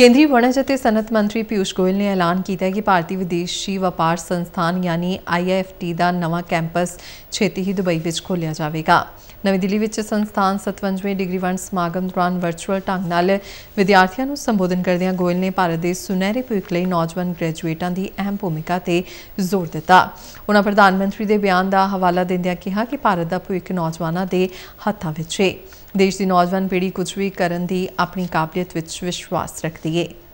ਕੇਂਦਰੀ ਵਣਜ ਅਤੇ ਸਨਤ ਮੰਤਰੀ ਪਿਊਸ਼ ਗੋਇਲ ਨੇ ਐਲਾਨ ਕੀਤਾ ਹੈ ਕਿ ਭਾਰਤੀ ਵਿਦੇਸ਼ੀ ਵਪਾਰ ਸੰਸਥਾਨ ਯਾਨੀ ਆਈਐਫਟੀ ਦਾ ਨਵਾਂ ਕੈਂਪਸ ਛੇਤੀ ਹੀ ਦੁਬਈ ਵਿੱਚ ਖੋਲ੍ਹਿਆ ਜਾਵੇਗਾ ਨਵੀਂ ਦਿੱਲੀ ਵਿੱਚ ਸੰਸਥਾਨ 57ਵੇਂ ਡਿਗਰੀ ਵੰਡ ਸਮਾਗਮ ਦੌਰਾਨ ਵਰਚੁਅਲ ਢੰਗ ਨਾਲ ਵਿਦਿਆਰਥੀਆਂ ਨੂੰ ਸੰਬੋਧਨ ਕਰਦਿਆਂ ਗੋਇਲ ਨੇ ਭਾਰਤ ਦੇ ਸੁਨਹਿਰੇ ਭਵਿੱਖ ਲਈ ਨੌਜਵਾਨ ਗ੍ਰੈਜੂਏਟਾਂ ਦੀ ਅਹਿਮ ਭੂਮਿਕਾ ਤੇ ਜ਼ੋਰ ਦਿੱਤਾ ਉਹਨਾਂ ਪ੍ਰਧਾਨ ਮੰਤਰੀ ਦੇ ਬਿਆਨ ਦਾ ਹਵਾਲਾ ਦਿੰਦਿਆਂ ਕਿਹਾ ਕਿ ਭਾਰਤ ਦਾ ਭਵਿੱਖ ਨੌਜਵਾਨਾਂ ਦੇ ਹੱਥਾਂ ਵਿੱਚ ਹੈ ਦੇਸ਼ ਦੀ ਨੌਜਵਾਨ ਪੀੜ੍ਹੀ ਕੁਝ ਵੀ ਕਰਨ ਦੀ ਆਪਣੀ ਕਾਬਲੀਅਤ ਵਿੱਚ ਵਿਸ਼ਵਾਸ ਰੱਖਦੀ ਹੈ